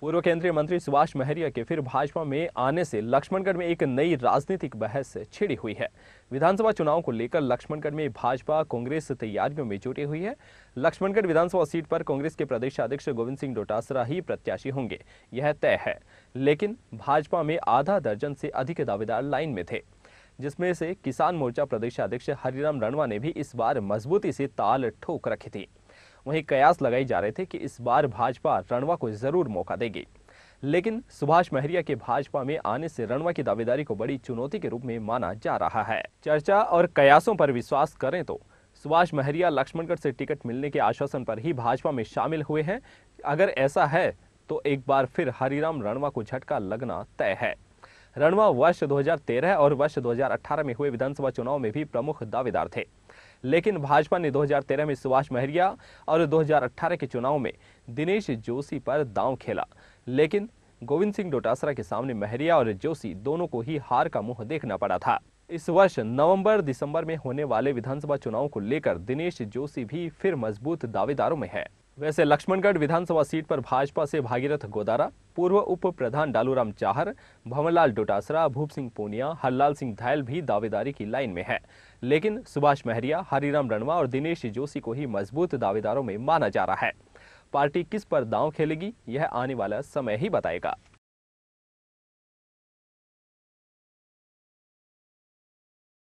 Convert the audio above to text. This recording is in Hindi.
पूर्व केंद्रीय मंत्री सुभाष महरिया के फिर भाजपा में आने से लक्ष्मणगढ़ में एक नई राजनीतिक बहस छिड़ी हुई है विधानसभा चुनाव को लेकर लक्ष्मणगढ़ में भाजपा कांग्रेस तैयारियों में जुटी हुई है लक्ष्मणगढ़ विधानसभा सीट पर कांग्रेस के प्रदेश अध्यक्ष गोविंद सिंह डोटासरा ही प्रत्याशी होंगे यह तय है लेकिन भाजपा में आधा दर्जन से अधिक दावेदार लाइन में थे जिसमें से किसान मोर्चा प्रदेश अध्यक्ष हरिराम रणवा ने भी इस बार मजबूती से ताल ठोक रखी थी वहीं कयास लगाई जा रहे थे कि इस बार भाजपा रणवा को जरूर मौका देगी लेकिन सुभाष महरिया के भाजपा में आने से रणवा की दावेदारी को बड़ी चुनौती के रूप में माना जा रहा है चर्चा और कयासों पर विश्वास करें तो सुभाष महरिया लक्ष्मणगढ़ से टिकट मिलने के आश्वासन पर ही भाजपा में शामिल हुए हैं अगर ऐसा है तो एक बार फिर हरिराम रणवा को झटका लगना तय है रणवा वर्ष 2013 और वर्ष 2018 में हुए विधानसभा चुनाव में भी प्रमुख दावेदार थे लेकिन भाजपा ने 2013 में सुभाष महरिया और 2018 के चुनाव में दिनेश जोशी पर दांव खेला लेकिन गोविंद सिंह डोटासरा के सामने महरिया और जोशी दोनों को ही हार का मुंह देखना पड़ा था इस वर्ष नवंबर दिसंबर में होने वाले विधानसभा चुनाव को लेकर दिनेश जोशी भी फिर मजबूत दावेदारों में है वैसे लक्ष्मणगढ़ विधानसभा सीट पर भाजपा से भागीरथ गोदारा पूर्व उप प्रधान डालूराम चाहर भवनलाल डोटासरा भूप सिंह पूनिया हरलाल सिंह धायल भी दावेदारी की लाइन में है लेकिन सुभाष महरिया हरिराम रणवा और दिनेश जोशी को ही मजबूत दावेदारों में माना जा रहा है पार्टी किस पर दांव खेलेगी यह आने वाला समय ही बताएगा